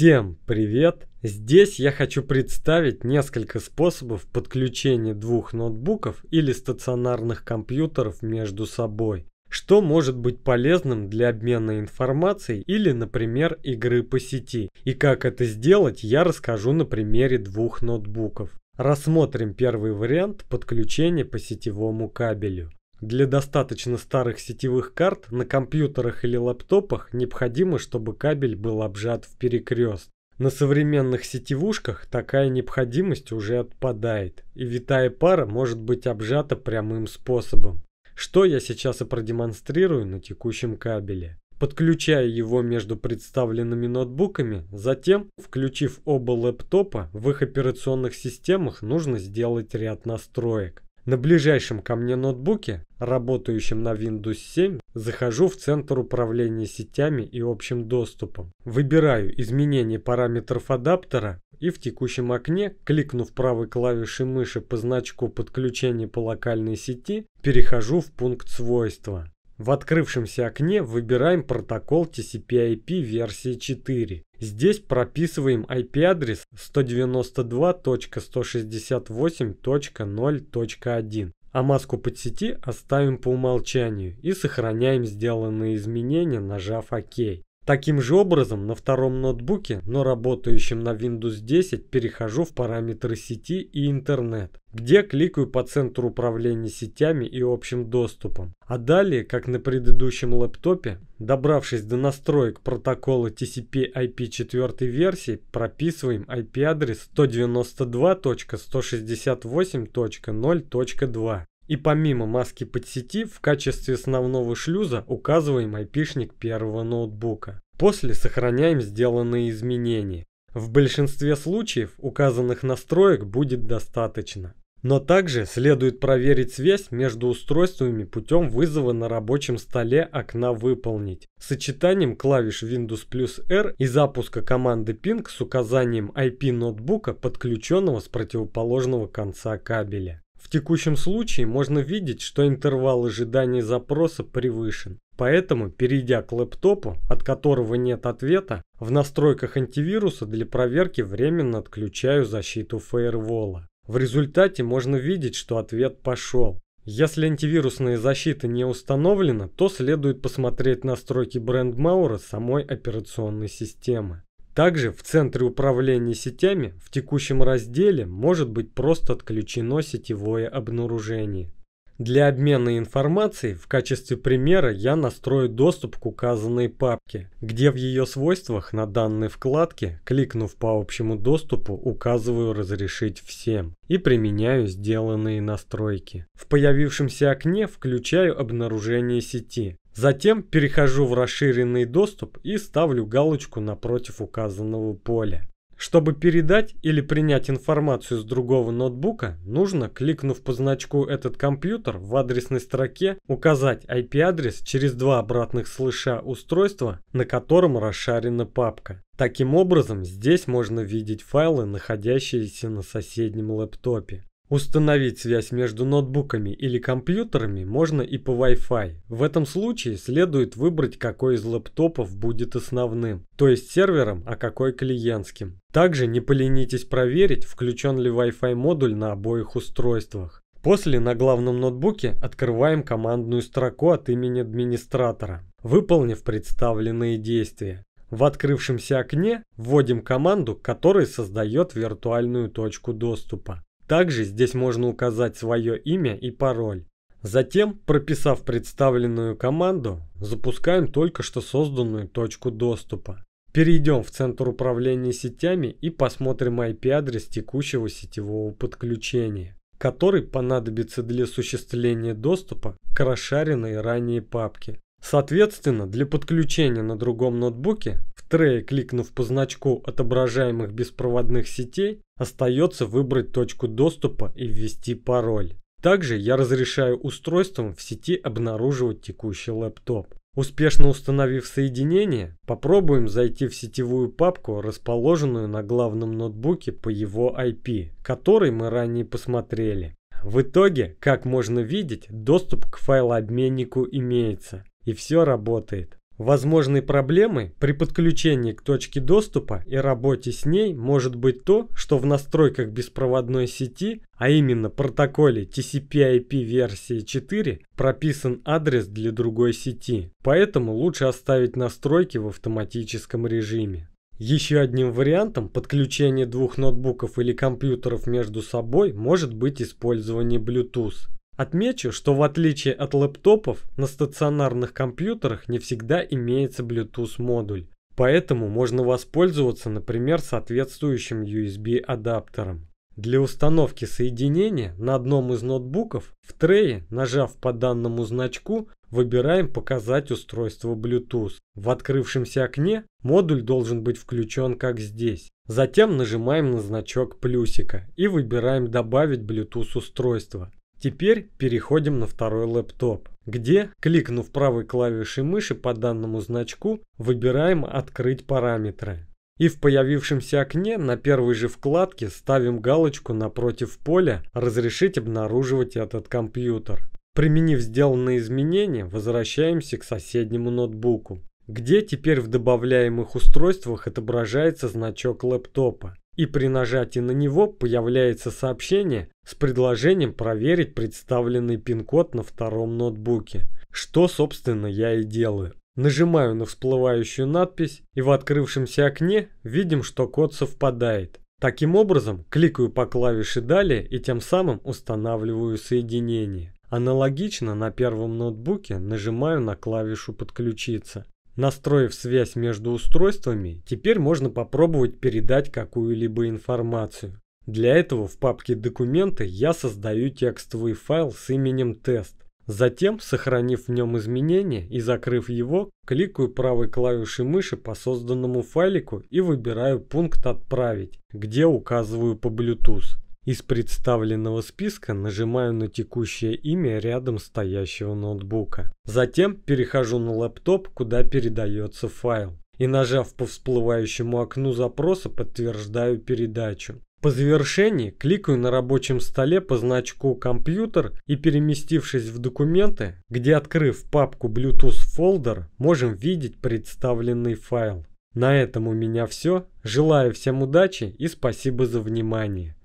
Всем привет! Здесь я хочу представить несколько способов подключения двух ноутбуков или стационарных компьютеров между собой, что может быть полезным для обмена информацией или, например, игры по сети. И как это сделать, я расскажу на примере двух ноутбуков. Рассмотрим первый вариант подключения по сетевому кабелю. Для достаточно старых сетевых карт на компьютерах или лаптопах необходимо, чтобы кабель был обжат в перекрест. На современных сетевушках такая необходимость уже отпадает, и витая пара может быть обжата прямым способом. Что я сейчас и продемонстрирую на текущем кабеле. Подключая его между представленными ноутбуками, затем, включив оба лэптопа, в их операционных системах нужно сделать ряд настроек. На ближайшем ко мне ноутбуке, работающем на Windows 7, захожу в Центр управления сетями и общим доступом. Выбираю изменение параметров адаптера и в текущем окне, кликнув правой клавишей мыши по значку подключения по локальной сети, перехожу в пункт свойства. В открывшемся окне выбираем протокол TCP IP версии 4. Здесь прописываем IP-адрес 192.168.0.1, а маску подсети оставим по умолчанию и сохраняем сделанные изменения, нажав ОК. Таким же образом на втором ноутбуке, но работающем на Windows 10, перехожу в параметры сети и интернет, где кликаю по центру управления сетями и общим доступом. А далее, как на предыдущем лэптопе, добравшись до настроек протокола TCP IP 4 версии, прописываем IP-адрес 192.168.0.2. И помимо маски подсети в качестве основного шлюза указываем айпишник первого ноутбука. После сохраняем сделанные изменения. В большинстве случаев указанных настроек будет достаточно. Но также следует проверить связь между устройствами путем вызова на рабочем столе окна «Выполнить» сочетанием клавиш Windows плюс R и запуска команды ping с указанием IP ноутбука, подключенного с противоположного конца кабеля. В текущем случае можно видеть, что интервал ожидания запроса превышен. Поэтому, перейдя к лэптопу, от которого нет ответа, в настройках антивируса для проверки временно отключаю защиту фаервола. В результате можно видеть, что ответ пошел. Если антивирусная защита не установлена, то следует посмотреть настройки брендмаура самой операционной системы. Также в центре управления сетями в текущем разделе может быть просто отключено сетевое обнаружение. Для обмена информацией в качестве примера я настрою доступ к указанной папке, где в ее свойствах на данной вкладке, кликнув по общему доступу, указываю «Разрешить всем» и применяю сделанные настройки. В появившемся окне включаю обнаружение сети, Затем перехожу в расширенный доступ и ставлю галочку напротив указанного поля. Чтобы передать или принять информацию с другого ноутбука, нужно, кликнув по значку «Этот компьютер» в адресной строке, указать IP-адрес через два обратных слыша устройства, на котором расшарена папка. Таким образом, здесь можно видеть файлы, находящиеся на соседнем лэптопе. Установить связь между ноутбуками или компьютерами можно и по Wi-Fi. В этом случае следует выбрать, какой из лэптопов будет основным, то есть сервером, а какой клиентским. Также не поленитесь проверить, включен ли Wi-Fi модуль на обоих устройствах. После на главном ноутбуке открываем командную строку от имени администратора, выполнив представленные действия. В открывшемся окне вводим команду, которая создает виртуальную точку доступа. Также здесь можно указать свое имя и пароль. Затем, прописав представленную команду, запускаем только что созданную точку доступа. Перейдем в центр управления сетями и посмотрим IP-адрес текущего сетевого подключения, который понадобится для осуществления доступа к расшаренной ранее папке. Соответственно, для подключения на другом ноутбуке Трее, кликнув по значку отображаемых беспроводных сетей, остается выбрать точку доступа и ввести пароль. Также я разрешаю устройствам в сети обнаруживать текущий лэптоп. Успешно установив соединение, попробуем зайти в сетевую папку, расположенную на главном ноутбуке по его IP, который мы ранее посмотрели. В итоге, как можно видеть, доступ к файлообменнику имеется, и все работает. Возможной проблемой при подключении к точке доступа и работе с ней может быть то, что в настройках беспроводной сети, а именно протоколе TCP/IP версии 4, прописан адрес для другой сети, поэтому лучше оставить настройки в автоматическом режиме. Еще одним вариантом подключения двух ноутбуков или компьютеров между собой может быть использование Bluetooth. Отмечу, что в отличие от лэптопов, на стационарных компьютерах не всегда имеется Bluetooth модуль, поэтому можно воспользоваться, например, соответствующим USB адаптером. Для установки соединения на одном из ноутбуков в трее, нажав по данному значку, выбираем «Показать устройство Bluetooth». В открывшемся окне модуль должен быть включен как здесь. Затем нажимаем на значок плюсика и выбираем «Добавить Bluetooth устройство». Теперь переходим на второй лэптоп, где, кликнув правой клавишей мыши по данному значку, выбираем «Открыть параметры». И в появившемся окне на первой же вкладке ставим галочку напротив поля «Разрешить обнаруживать этот компьютер». Применив сделанные изменения, возвращаемся к соседнему ноутбуку, где теперь в добавляемых устройствах отображается значок лэптопа и при нажатии на него появляется сообщение с предложением проверить представленный пин-код на втором ноутбуке, что, собственно, я и делаю. Нажимаю на всплывающую надпись и в открывшемся окне видим, что код совпадает. Таким образом, кликаю по клавише «Далее» и тем самым устанавливаю соединение. Аналогично на первом ноутбуке нажимаю на клавишу «Подключиться». Настроив связь между устройствами, теперь можно попробовать передать какую-либо информацию. Для этого в папке «Документы» я создаю текстовый файл с именем «Тест». Затем, сохранив в нем изменения и закрыв его, кликаю правой клавишей мыши по созданному файлику и выбираю пункт «Отправить», где указываю по Bluetooth. Из представленного списка нажимаю на текущее имя рядом стоящего ноутбука. Затем перехожу на лэптоп, куда передается файл. И нажав по всплывающему окну запроса, подтверждаю передачу. По завершении кликаю на рабочем столе по значку «Компьютер» и переместившись в документы, где открыв папку Bluetooth Folder, можем видеть представленный файл. На этом у меня все. Желаю всем удачи и спасибо за внимание.